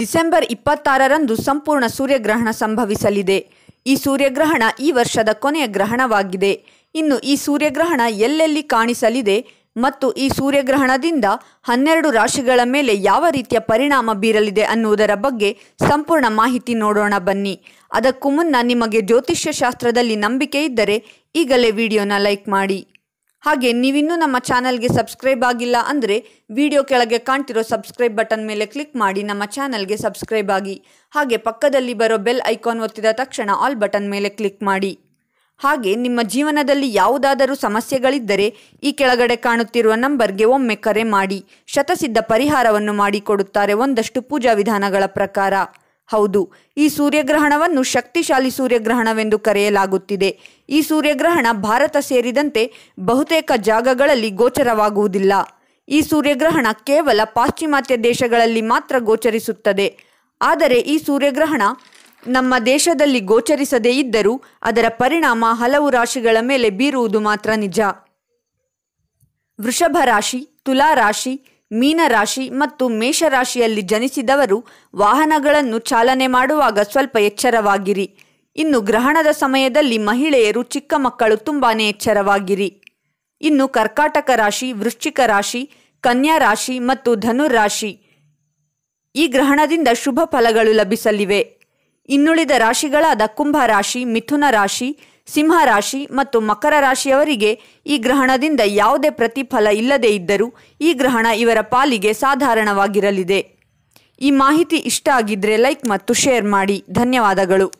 December ಇಪ್ಪತ್ತಾರರಂದು ಸಂಪೂರ್ಣ ಸೂರ್ಯಗ್ರಹಣ ಸಂಭವಿಸಲಿದೆ ಈ ಸೂರ್ಯಗ್ರಹಣ ಈ ವರ್ಷದ ಕೊನೆಯ ಗ್ರಹಣವಾಗಿದೆ ಇನ್ನು ಈ ಸೂರ್ಯಗ್ರಹಣ ಎಲ್ಲೆಲ್ಲಿ ಕಾಣಿಸಲಿದೆ ಮತ್ತು ಈ ಸೂರ್ಯಗ್ರಹಣದಿಂದ ಹನ್ನೆರಡು ರಾಶಿಗಳ ಮೇಲೆ ಯಾವ ರೀತಿಯ ಪರಿಣಾಮ ಬೀರಲಿದೆ ಅನ್ನುವುದರ ಬಗ್ಗೆ ಸಂಪೂರ್ಣ ಮಾಹಿತಿ ನೋಡೋಣ ಬನ್ನಿ ಅದಕ್ಕೂ ಮುನ್ನ ನಿಮಗೆ ಜ್ಯೋತಿಷ್ಯ ಶಾಸ್ತ್ರದಲ್ಲಿ ನಂಬಿಕೆ ಇದ್ದರೆ ಈಗಲೇ ವಿಡಿಯೋನ ಲೈಕ್ ಮಾಡಿ ಹಾಗೆ ನೀವಿನ್ನೂ ನಮ್ಮ ಚಾನಲ್ಗೆ ಸಬ್ಸ್ಕ್ರೈಬ್ ಆಗಿಲ್ಲ ಅಂದರೆ ವಿಡಿಯೋ ಕೆಳಗೆ ಕಾಣ್ತಿರೋ ಸಬ್ಸ್ಕ್ರೈಬ್ ಬಟನ್ ಮೇಲೆ ಕ್ಲಿಕ್ ಮಾಡಿ ನಮ್ಮ ಚಾನಲ್ಗೆ ಸಬ್ಸ್ಕ್ರೈಬ್ ಆಗಿ ಹಾಗೆ ಪಕ್ಕದಲ್ಲಿ ಬರೋ ಬೆಲ್ ಐಕಾನ್ ಒತ್ತಿದ ತಕ್ಷಣ ಆಲ್ ಬಟನ್ ಮೇಲೆ ಕ್ಲಿಕ್ ಮಾಡಿ ಹಾಗೆ ನಿಮ್ಮ ಜೀವನದಲ್ಲಿ ಯಾವುದಾದರೂ ಸಮಸ್ಯೆಗಳಿದ್ದರೆ ಈ ಕೆಳಗಡೆ ಕಾಣುತ್ತಿರುವ ನಂಬರ್ಗೆ ಒಮ್ಮೆ ಕರೆ ಮಾಡಿ ಶತಸಿದ್ಧ ಪರಿಹಾರವನ್ನು ಮಾಡಿಕೊಡುತ್ತಾರೆ ಒಂದಷ್ಟು ಪೂಜಾ ವಿಧಾನಗಳ ಪ್ರಕಾರ ಹೌದು ಈ ಸೂರ್ಯಗ್ರಹಣವನ್ನು ಶಕ್ತಿಶಾಲಿ ಸೂರ್ಯಗ್ರಹಣವೆಂದು ಕರೆಯಲಾಗುತ್ತಿದೆ ಈ ಸೂರ್ಯಗ್ರಹಣ ಭಾರತ ಸೇರಿದಂತೆ ಬಹುತೇಕ ಜಾಗಗಳಲ್ಲಿ ಗೋಚರವಾಗುವುದಿಲ್ಲ ಈ ಸೂರ್ಯಗ್ರಹಣ ಕೇವಲ ಪಾಶ್ಚಿಮಾತ್ಯ ದೇಶಗಳಲ್ಲಿ ಮಾತ್ರ ಗೋಚರಿಸುತ್ತದೆ ಆದರೆ ಈ ಸೂರ್ಯಗ್ರಹಣ ನಮ್ಮ ದೇಶದಲ್ಲಿ ಗೋಚರಿಸದೇ ಇದ್ದರೂ ಅದರ ಪರಿಣಾಮ ಹಲವು ರಾಶಿಗಳ ಮೇಲೆ ಬೀರುವುದು ಮಾತ್ರ ನಿಜ ವೃಷಭ ರಾಶಿ ತುಲಾ ರಾಶಿ ಮೀನರಾಶಿ ಮತ್ತು ಮೇಷರಾಶಿಯಲ್ಲಿ ಜನಿಸಿದವರು ವಾಹನಗಳನ್ನು ಚಾಲನೆ ಮಾಡುವಾಗ ಸ್ವಲ್ಪ ಎಚ್ಚರವಾಗಿರಿ ಇನ್ನು ಗ್ರಹಣದ ಸಮಯದಲ್ಲಿ ಮಹಿಳೆಯರು ಚಿಕ್ಕ ಮಕ್ಕಳು ತುಂಬಾ ಎಚ್ಚರವಾಗಿರಿ ಇನ್ನು ಕರ್ಕಾಟಕ ರಾಶಿ ವೃಶ್ಚಿಕ ರಾಶಿ ಕನ್ಯಾ ರಾಶಿ ಮತ್ತು ಧನುರಾಶಿ ಈ ಗ್ರಹಣದಿಂದ ಶುಭ ಫಲಗಳು ಲಭಿಸಲಿವೆ ಇನ್ನುಳಿದ ರಾಶಿಗಳಾದ ಕುಂಭ ರಾಶಿ ಮಿಥುನ ರಾಶಿ ಸಿಂಹ ರಾಶಿ ಮತ್ತು ಮಕರ ರಾಶಿಯವರಿಗೆ ಈ ಗ್ರಹಣದಿಂದ ಯಾವುದೇ ಪ್ರತಿಫಲ ಇಲ್ಲದೇ ಇದ್ದರೂ ಈ ಗ್ರಹಣ ಇವರ ಪಾಲಿಗೆ ಸಾಧಾರಣವಾಗಿರಲಿದೆ ಈ ಮಾಹಿತಿ ಇಷ್ಟ ಆಗಿದ್ರೆ ಲೈಕ್ ಮತ್ತು ಶೇರ್ ಮಾಡಿ ಧನ್ಯವಾದಗಳು